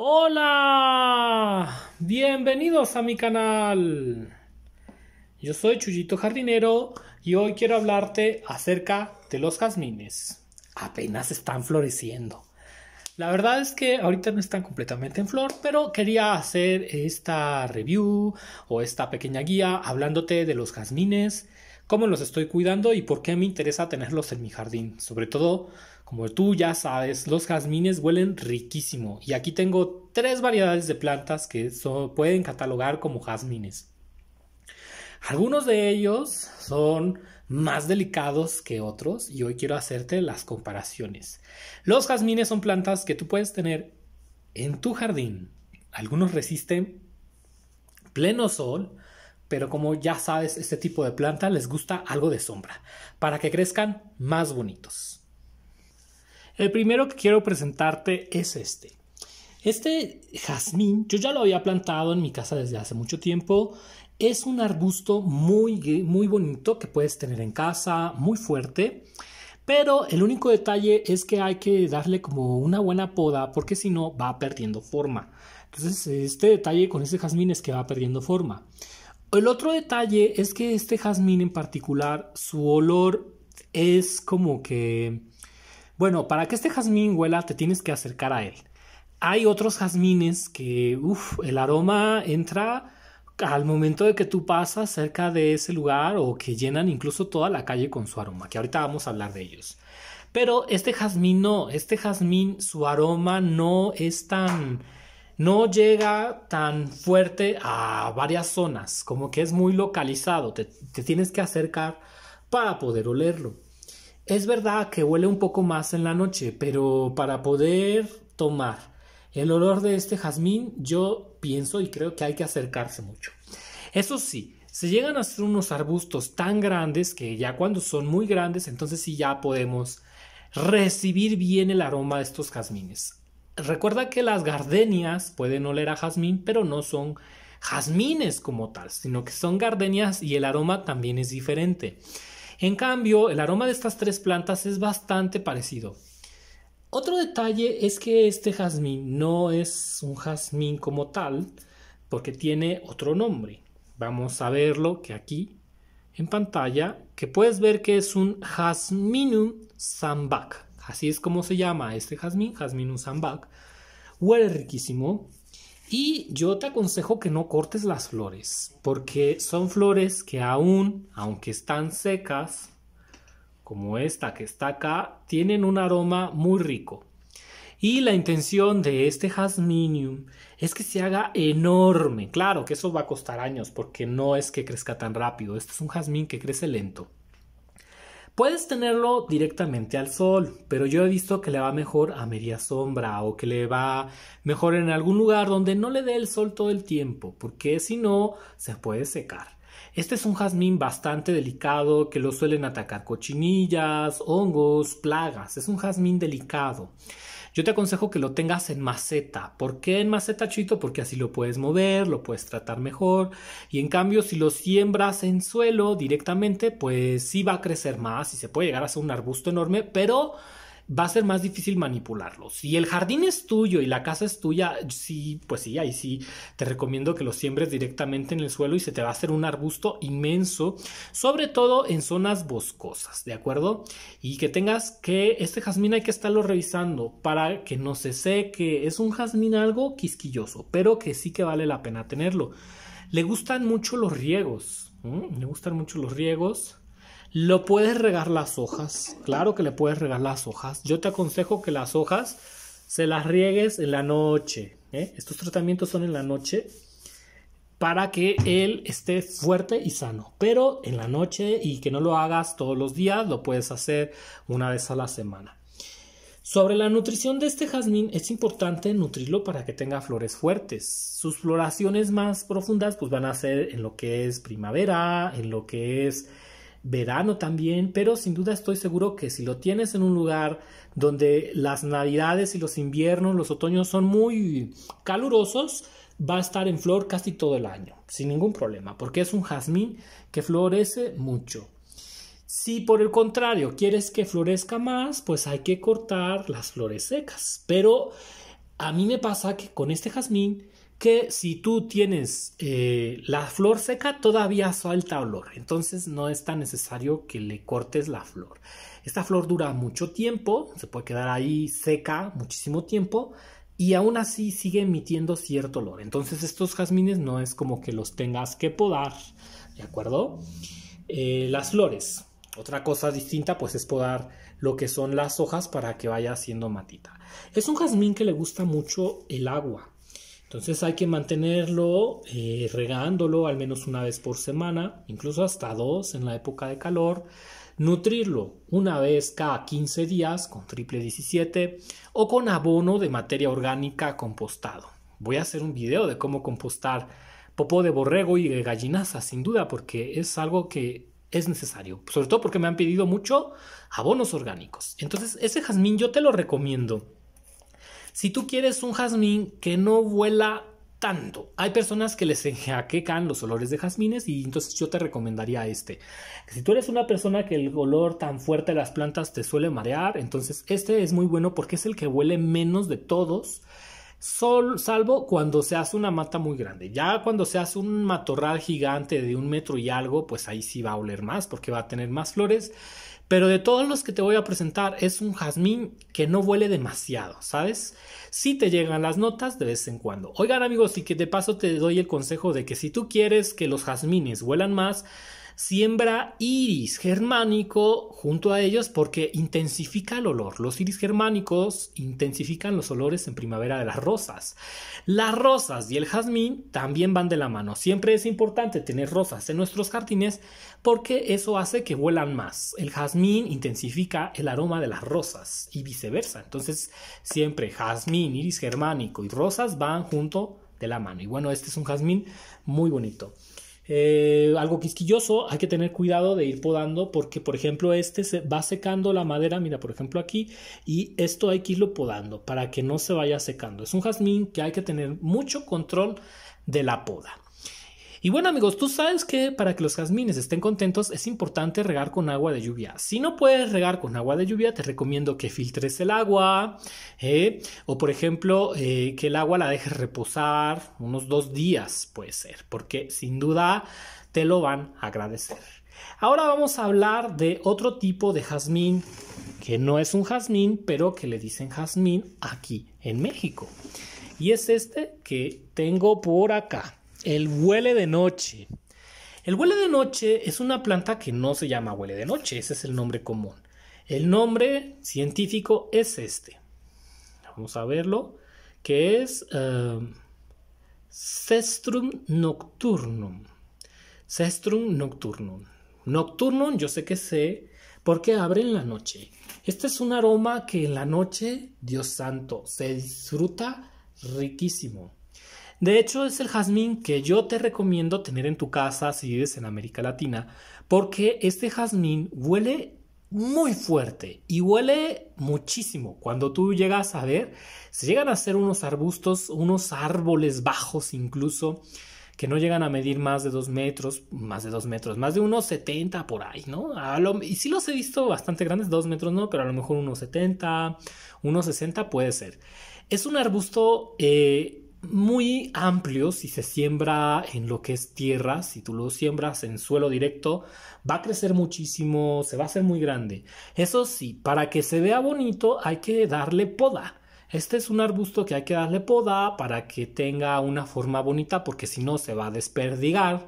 Hola, bienvenidos a mi canal. Yo soy Chuyito Jardinero y hoy quiero hablarte acerca de los jazmines. Apenas están floreciendo. La verdad es que ahorita no están completamente en flor, pero quería hacer esta review o esta pequeña guía hablándote de los jazmines cómo los estoy cuidando y por qué me interesa tenerlos en mi jardín. Sobre todo, como tú ya sabes, los jazmines huelen riquísimo y aquí tengo tres variedades de plantas que pueden catalogar como jazmines. Algunos de ellos son más delicados que otros y hoy quiero hacerte las comparaciones. Los jazmines son plantas que tú puedes tener en tu jardín. Algunos resisten pleno sol, pero como ya sabes, este tipo de planta les gusta algo de sombra, para que crezcan más bonitos. El primero que quiero presentarte es este. Este jazmín, yo ya lo había plantado en mi casa desde hace mucho tiempo. Es un arbusto muy, muy bonito que puedes tener en casa, muy fuerte. Pero el único detalle es que hay que darle como una buena poda porque si no va perdiendo forma. Entonces este detalle con este jazmín es que va perdiendo forma. El otro detalle es que este jazmín en particular, su olor es como que... Bueno, para que este jazmín huela te tienes que acercar a él. Hay otros jazmines que, uff, el aroma entra al momento de que tú pasas cerca de ese lugar o que llenan incluso toda la calle con su aroma, que ahorita vamos a hablar de ellos. Pero este jazmín no, este jazmín, su aroma no es tan no llega tan fuerte a varias zonas, como que es muy localizado, te, tienes que acercar para poder olerlo. Es verdad que huele un poco más en la noche, pero para poder tomar el olor de este jazmín, yo pienso y creo que hay que acercarse mucho. Eso sí, se llegan a ser unos arbustos tan grandes que ya cuando son muy grandes, entonces sí ya podemos recibir bien el aroma de estos jazmines. Recuerda que las gardenias pueden oler a jazmín, pero no son jazmines como tal, sino que son gardenias y el aroma también es diferente. En cambio, el aroma de estas tres plantas es bastante parecido. Otro detalle es que este jazmín no es un jazmín como tal, porque tiene otro nombre. Vamos a verlo que aquí en pantalla, que puedes ver que es un jazminum sambac. Así es como se llama este jazmín, jazmín Usambac. Huele riquísimo. Y yo te aconsejo que no cortes las flores, porque son flores que aún, aunque están secas, como esta que está acá, tienen un aroma muy rico. Y la intención de este jasminium es que se haga enorme. Claro que eso va a costar años porque no es que crezca tan rápido. Este es un jazmín que crece lento. Puedes tenerlo directamente al sol, pero yo he visto que le va mejor a media sombra o que le va mejor en algún lugar donde no le dé el sol todo el tiempo, porque si no, se puede secar. Este es un jazmín bastante delicado que lo suelen atacar cochinillas, hongos, plagas. Es un jazmín delicado. Yo te aconsejo que lo tengas en maceta. ¿Por qué en maceta, Chito? Porque así lo puedes mover, lo puedes tratar mejor. Y en cambio, si lo siembras en suelo directamente, pues sí va a crecer más y se puede llegar a ser un arbusto enorme, pero va a ser más difícil manipularlo. Si el jardín es tuyo y la casa es tuya, sí, pues sí, ahí sí te recomiendo que lo siembres directamente en el suelo y se te va a hacer un arbusto inmenso, sobre todo en zonas boscosas, ¿de acuerdo? Y que tengas que, este jazmín hay que estarlo revisando para que no se seque. Es un jazmín algo quisquilloso, pero que sí que vale la pena tenerlo. Le gustan mucho los riegos, le gustan mucho los riegos. ¿Lo puedes regar las hojas? Claro que le puedes regar las hojas. Yo te aconsejo que las hojas se las riegues en la noche. ¿eh? Estos tratamientos son en la noche para que él esté fuerte y sano. Pero en la noche y que no lo hagas todos los días, lo puedes hacer una vez a la semana. Sobre la nutrición de este jazmín, es importante nutrirlo para que tenga flores fuertes. Sus floraciones más profundas pues, van a ser en lo que es primavera, en lo que es verano también, pero sin duda estoy seguro que si lo tienes en un lugar donde las navidades y los inviernos, los otoños son muy calurosos, va a estar en flor casi todo el año, sin ningún problema, porque es un jazmín que florece mucho. Si por el contrario quieres que florezca más, pues hay que cortar las flores secas. Pero a mí me pasa que con este jazmín que si tú tienes eh, la flor seca, todavía suelta olor. Entonces no es tan necesario que le cortes la flor. Esta flor dura mucho tiempo, se puede quedar ahí seca muchísimo tiempo y aún así sigue emitiendo cierto olor. Entonces estos jazmines no es como que los tengas que podar, ¿de acuerdo? Eh, las flores. Otra cosa distinta pues es podar lo que son las hojas para que vaya haciendo matita. Es un jazmín que le gusta mucho el agua. Entonces hay que mantenerlo eh, regándolo al menos una vez por semana, incluso hasta dos en la época de calor. Nutrirlo una vez cada 15 días con triple 17 o con abono de materia orgánica compostado. Voy a hacer un video de cómo compostar popó de borrego y de gallinaza, sin duda, porque es algo que es necesario, sobre todo porque me han pedido mucho abonos orgánicos. Entonces, ese jazmín yo te lo recomiendo. Si tú quieres un jazmín que no vuela tanto, hay personas que les enjaquecan los olores de jazmines y entonces yo te recomendaría este. Si tú eres una persona que el olor tan fuerte de las plantas te suele marear, entonces este es muy bueno porque es el que huele menos de todos. salvo cuando se hace una mata muy grande. Ya cuando se hace un matorral gigante de un metro y algo, pues ahí sí va a oler más porque va a tener más flores pero de todos los que te voy a presentar, es un jazmín que no huele demasiado, ¿sabes? Si sí te llegan las notas de vez en cuando. Oigan amigos, y que de paso te doy el consejo de que si tú quieres que los jazmines huelan más, siembra iris germánico junto a ellos porque intensifica el olor. Los iris germánicos intensifican los olores en primavera de las rosas. Las rosas y el jazmín también van de la mano. Siempre es importante tener rosas en nuestros jardines porque eso hace que vuelan más. El jazmín intensifica el aroma de las rosas y viceversa. Entonces, siempre jazmín, iris germánico y rosas van junto de la mano. Y bueno, este es un jazmín muy bonito. Eh, algo quisquilloso, hay que tener cuidado de ir podando porque, por ejemplo, este se va secando la madera, mira, por ejemplo aquí, y esto hay que irlo podando para que no se vaya secando. Es un jazmín que hay que tener mucho control de la poda. Y bueno amigos, tú sabes que para que los jazmines estén contentos es importante regar con agua de lluvia. Si no puedes regar con agua de lluvia, te recomiendo que filtres el agua eh, o por ejemplo eh, que el agua la dejes reposar unos dos días, puede ser, porque sin duda te lo van a agradecer. Ahora vamos a hablar de otro tipo de jazmín que no es un jazmín, pero que le dicen jazmín aquí en México. Y es este que tengo por acá. El huele de noche. El huele de noche es una planta que no se llama huele de noche, ese es el nombre común. El nombre científico es este. Vamos a verlo, que es eh, Cestrum nocturnum. Cestrum nocturnum. Nocturnum yo sé que sé porque abre en la noche. Este es un aroma que en la noche, Dios santo, se disfruta riquísimo. De hecho, es el jazmín que yo te recomiendo tener en tu casa si vives en América Latina, porque este jazmín huele muy fuerte y huele muchísimo. Cuando tú llegas a ver, se llegan a hacer unos arbustos, unos árboles bajos incluso, que no llegan a medir más de dos metros, más de dos metros, más de unos 70 por ahí, ¿no? y sí los he visto bastante grandes, dos metros no, pero a lo mejor unos 70, unos 60 puede ser. Es un arbusto eh, muy amplio si se siembra en lo que es tierra, si tú lo siembras en suelo directo, va a crecer muchísimo, se va a hacer muy grande. Eso sí, para que se vea bonito hay que darle poda. Este es un arbusto que hay que darle poda para que tenga una forma bonita porque si no se va a desperdigar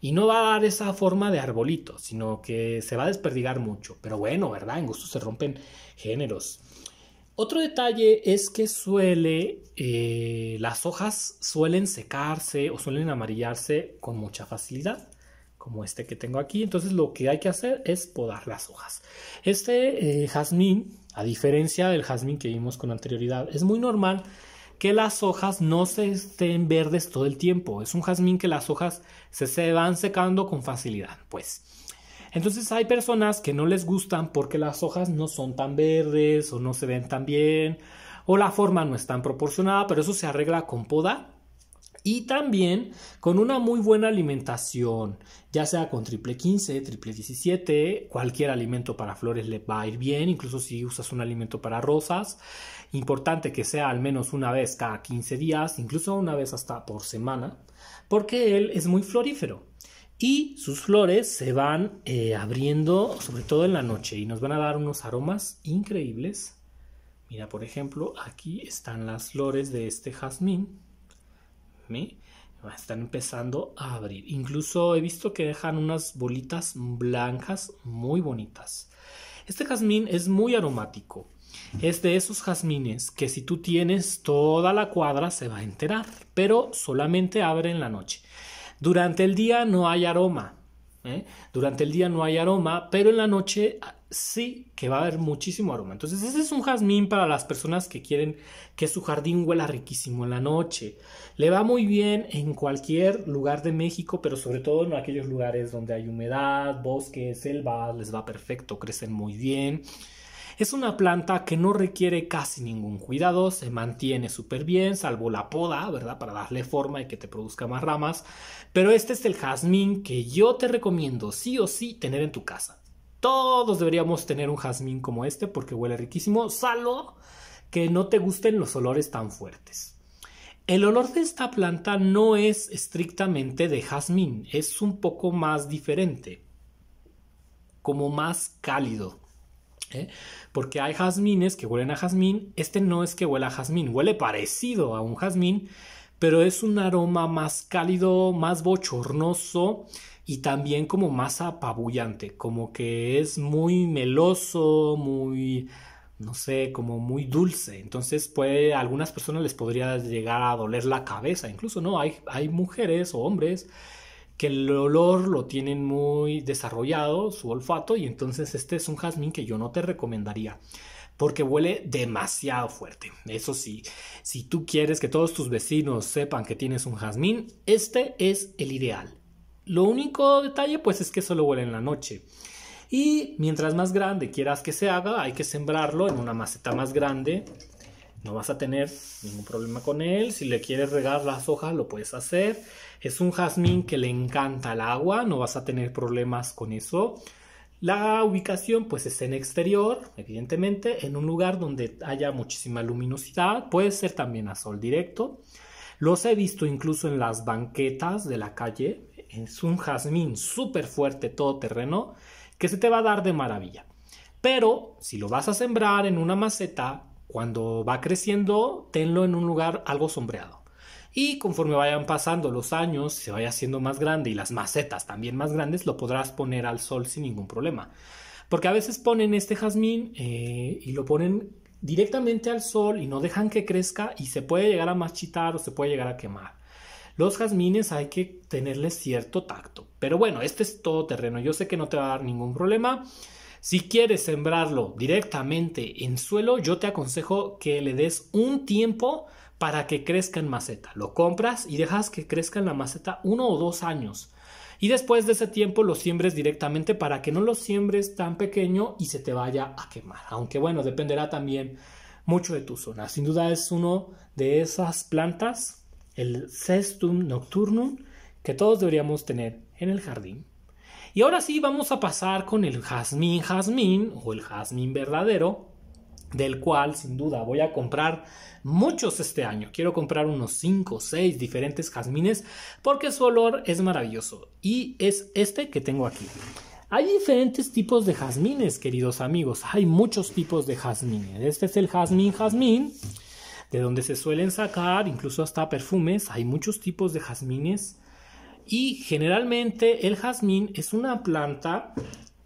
y no va a dar esa forma de arbolito, sino que se va a desperdigar mucho. Pero bueno, ¿verdad? En gusto se rompen géneros. Otro detalle es que suele, eh, las hojas suelen secarse o suelen amarillarse con mucha facilidad, como este que tengo aquí. Entonces lo que hay que hacer es podar las hojas. Este eh, jazmín, a diferencia del jazmín que vimos con anterioridad, es muy normal que las hojas no se estén verdes todo el tiempo. Es un jazmín que las hojas se, se van secando con facilidad, pues. Entonces hay personas que no les gustan porque las hojas no son tan verdes o no se ven tan bien o la forma no es tan proporcionada, pero eso se arregla con poda y también con una muy buena alimentación, ya sea con triple 15, triple 17, cualquier alimento para flores le va a ir bien, incluso si usas un alimento para rosas. Importante que sea al menos una vez cada 15 días, incluso una vez hasta por semana, porque él es muy florífero y sus flores se van eh, abriendo, sobre todo en la noche, y nos van a dar unos aromas increíbles. Mira, por ejemplo, aquí están las flores de este jazmín. me Están empezando a abrir. Incluso he visto que dejan unas bolitas blancas muy bonitas. Este jazmín es muy aromático. Es de esos jazmines que si tú tienes toda la cuadra se va a enterar, pero solamente abre en la noche. Durante el día no hay aroma, ¿eh? durante el día no hay aroma, pero en la noche ah, sí que va a haber muchísimo aroma. Entonces ese es un jazmín para las personas que quieren que su jardín huela riquísimo en la noche. Le va muy bien en cualquier lugar de México, pero sobre todo en aquellos lugares donde hay humedad, bosques, selvas, les va perfecto, crecen muy bien. Es una planta que no requiere casi ningún cuidado, se mantiene súper bien, salvo la poda, ¿verdad? Para darle forma y que te produzca más ramas. Pero este es el jazmín que yo te recomiendo sí o sí tener en tu casa. Todos deberíamos tener un jazmín como este porque huele riquísimo, salvo que no te gusten los olores tan fuertes. El olor de esta planta no es estrictamente de jazmín, es un poco más diferente, como más cálido. ¿eh? Porque hay jazmines que huelen a jazmín. Este no es que huela a jazmín, huele parecido a un jazmín, pero es un aroma más cálido, más bochornoso y también como más apabullante, como que es muy meloso, muy no sé, como muy dulce. Entonces, puede, a algunas personas les podría llegar a doler la cabeza, incluso, ¿no? Hay, hay mujeres o hombres el olor lo tienen muy desarrollado, su olfato, y entonces este es un jazmín que yo no te recomendaría porque huele demasiado fuerte. Eso sí, si tú quieres que todos tus vecinos sepan que tienes un jazmín, este es el ideal. Lo único detalle pues es que solo huele en la noche. Y mientras más grande quieras que se haga, hay que sembrarlo en una maceta más grande no vas a tener ningún problema con él. Si le quieres regar las hojas, lo puedes hacer. Es un jazmín que le encanta el agua, no vas a tener problemas con eso. La ubicación pues es en exterior, evidentemente, en un lugar donde haya muchísima luminosidad, puede ser también a sol directo. Los he visto incluso en las banquetas de la calle. Es un jazmín súper fuerte, todoterreno, que se te va a dar de maravilla. Pero si lo vas a sembrar en una maceta, cuando va creciendo, tenlo en un lugar algo sombreado. Y conforme vayan pasando los años, se vaya haciendo más grande y las macetas también más grandes, lo podrás poner al sol sin ningún problema. Porque a veces ponen este jazmín eh, y lo ponen directamente al sol y no dejan que crezca y se puede llegar a machitar o se puede llegar a quemar. Los jazmines hay que tenerles cierto tacto. Pero bueno, este es todo terreno. Yo sé que no te va a dar ningún problema. Si quieres sembrarlo directamente en suelo, yo te aconsejo que le des un tiempo para que crezca en maceta. Lo compras y dejas que crezca en la maceta uno o dos años. Y después de ese tiempo lo siembres directamente para que no lo siembres tan pequeño y se te vaya a quemar. Aunque bueno, dependerá también mucho de tu zona. Sin duda es uno de esas plantas, el Cestum nocturnum, que todos deberíamos tener en el jardín. Y ahora sí vamos a pasar con el jazmín jazmín o el jazmín verdadero, del cual sin duda voy a comprar muchos este año. Quiero comprar unos 5 o 6 diferentes jazmines porque su olor es maravilloso y es este que tengo aquí. Hay diferentes tipos de jazmines, queridos amigos. Hay muchos tipos de jazmines. Este es el jazmín jazmín, de donde se suelen sacar incluso hasta perfumes. Hay muchos tipos de jazmines. Y generalmente el jazmín es una planta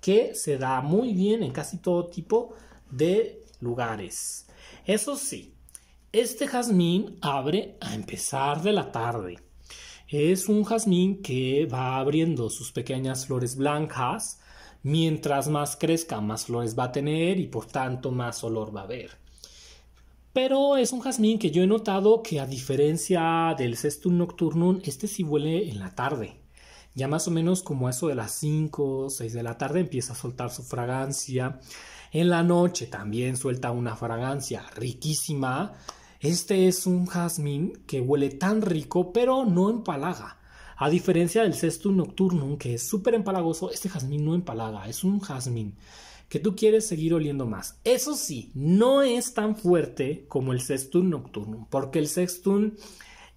que se da muy bien en casi todo tipo de lugares. Eso sí, este jazmín abre a empezar de la tarde. Es un jazmín que va abriendo sus pequeñas flores blancas. Mientras más crezca, más flores va a tener y por tanto más olor va a haber. Pero es un jazmín que yo he notado que a diferencia del Cestum Nocturnum, este sí huele en la tarde. Ya más o menos como eso de las 5 o 6 de la tarde empieza a soltar su fragancia. En la noche también suelta una fragancia riquísima. Este es un jazmín que huele tan rico pero no empalaga. A diferencia del Cestum Nocturnum, que es súper empalagoso, este jazmín no empalaga, es un jazmín que tú quieres seguir oliendo más. Eso sí, no es tan fuerte como el sextun nocturno... porque el sextum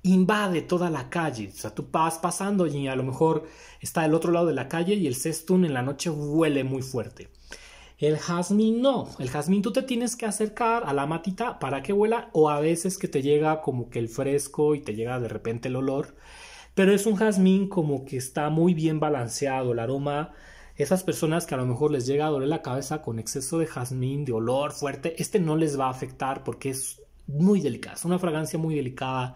invade toda la calle. O sea, tú vas pasando y a lo mejor está del otro lado de la calle y el sextun en la noche huele muy fuerte. El jazmín no. El jazmín tú te tienes que acercar a la matita para que huela o a veces que te llega como que el fresco y te llega de repente el olor. Pero es un jazmín como que está muy bien balanceado. El aroma esas personas que a lo mejor les llega a doler la cabeza con exceso de jazmín, de olor fuerte, este no les va a afectar porque es muy delicado, es una fragancia muy delicada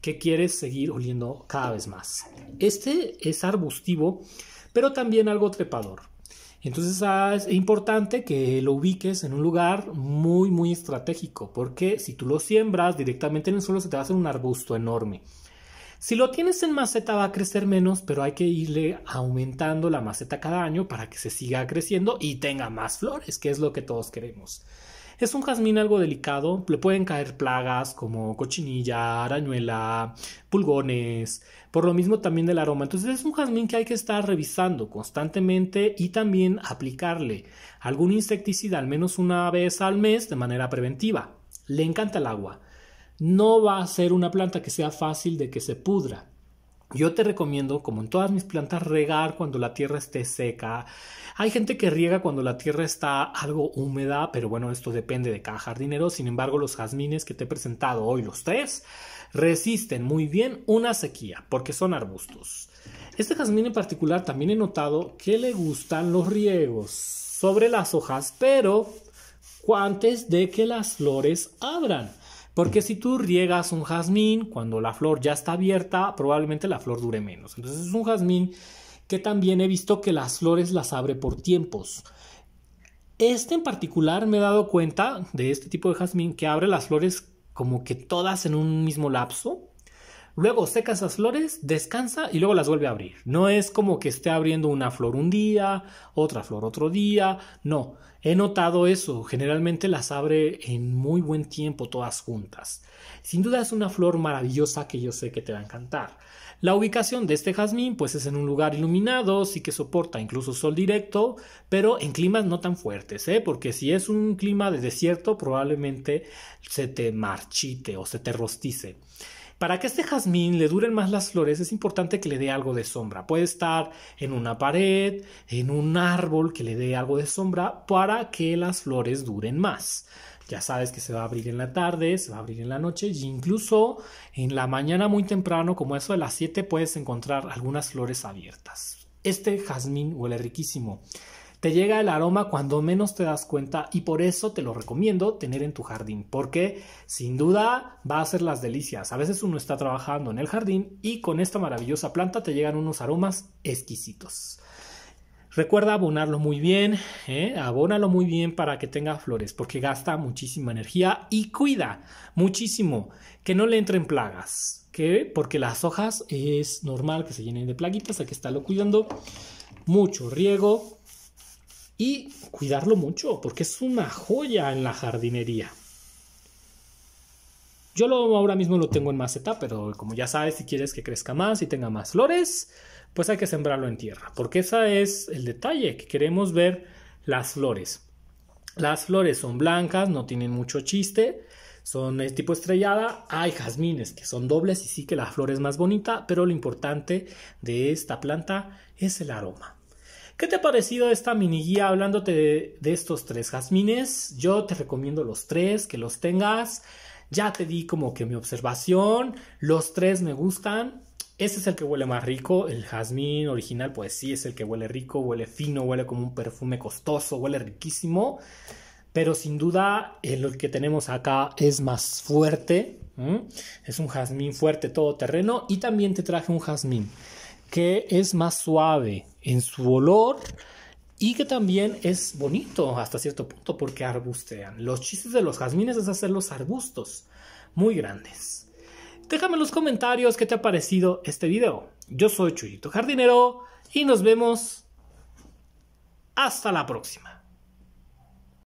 que quieres seguir oliendo cada vez más. Este es arbustivo, pero también algo trepador. Entonces ah, es importante que lo ubiques en un lugar muy muy estratégico, porque si tú lo siembras directamente en el suelo se te va a hacer un arbusto enorme. Si lo tienes en maceta va a crecer menos, pero hay que irle aumentando la maceta cada año para que se siga creciendo y tenga más flores, que es lo que todos queremos. Es un jazmín algo delicado, le pueden caer plagas como cochinilla, arañuela, pulgones, por lo mismo también del aroma. Entonces es un jazmín que hay que estar revisando constantemente y también aplicarle algún insecticida al menos una vez al mes de manera preventiva. Le encanta el agua no va a ser una planta que sea fácil de que se pudra. Yo te recomiendo, como en todas mis plantas, regar cuando la tierra esté seca. Hay gente que riega cuando la tierra está algo húmeda, pero bueno, esto depende de cada jardinero. Sin embargo, los jazmines que te he presentado hoy, los tres, resisten muy bien una sequía porque son arbustos. Este jazmín en particular también he notado que le gustan los riegos sobre las hojas, pero antes de que las flores abran. Porque si tú riegas un jazmín cuando la flor ya está abierta, probablemente la flor dure menos. Entonces es un jazmín que también he visto que las flores las abre por tiempos. Este en particular me he dado cuenta de este tipo de jazmín que abre las flores como que todas en un mismo lapso luego seca esas flores, descansa y luego las vuelve a abrir. No es como que esté abriendo una flor un día, otra flor otro día, no. He notado eso, generalmente las abre en muy buen tiempo todas juntas. Sin duda es una flor maravillosa que yo sé que te va a encantar. La ubicación de este jazmín pues es en un lugar iluminado, sí que soporta incluso sol directo, pero en climas no tan fuertes, ¿eh? porque si es un clima de desierto probablemente se te marchite o se te rostice. Para que este jazmín le duren más las flores es importante que le dé algo de sombra. Puede estar en una pared, en un árbol que le dé algo de sombra para que las flores duren más. Ya sabes que se va a abrir en la tarde, se va a abrir en la noche y incluso en la mañana muy temprano, como eso de las 7, puedes encontrar algunas flores abiertas. Este jazmín huele riquísimo. Te llega el aroma cuando menos te das cuenta y por eso te lo recomiendo tener en tu jardín, porque sin duda va a ser las delicias. A veces uno está trabajando en el jardín y con esta maravillosa planta te llegan unos aromas exquisitos. Recuerda abonarlo muy bien, ¿eh? abónalo muy bien para que tenga flores, porque gasta muchísima energía y cuida muchísimo que no le entren plagas, que porque las hojas es normal que se llenen de plaguitas, hay que estarlo cuidando, mucho riego, y cuidarlo mucho porque es una joya en la jardinería. Yo lo, ahora mismo lo tengo en maceta, pero como ya sabes, si quieres que crezca más y tenga más flores, pues hay que sembrarlo en tierra, porque ese es el detalle, que queremos ver las flores. Las flores son blancas, no tienen mucho chiste, son de tipo estrellada. Hay jazmines que son dobles y sí que la flor es más bonita, pero lo importante de esta planta es el aroma. ¿Qué te ha parecido esta mini guía hablándote de, estos tres jazmines? Yo te recomiendo los tres, que los tengas. Ya te di como que mi observación. Los tres me gustan. Ese es el que huele más rico. El jazmín original, pues sí, es el que huele rico, huele fino, huele como un perfume costoso, huele riquísimo. Pero sin duda, el que tenemos acá es más fuerte. Es un jazmín fuerte todoterreno. Y también te traje un jazmín que es más suave en su olor y que también es bonito hasta cierto punto porque arbustean. Los chistes de los jazmines es hacer los arbustos muy grandes. Déjame en los comentarios qué te ha parecido este video. Yo soy Chuyito Jardinero y nos vemos hasta la próxima.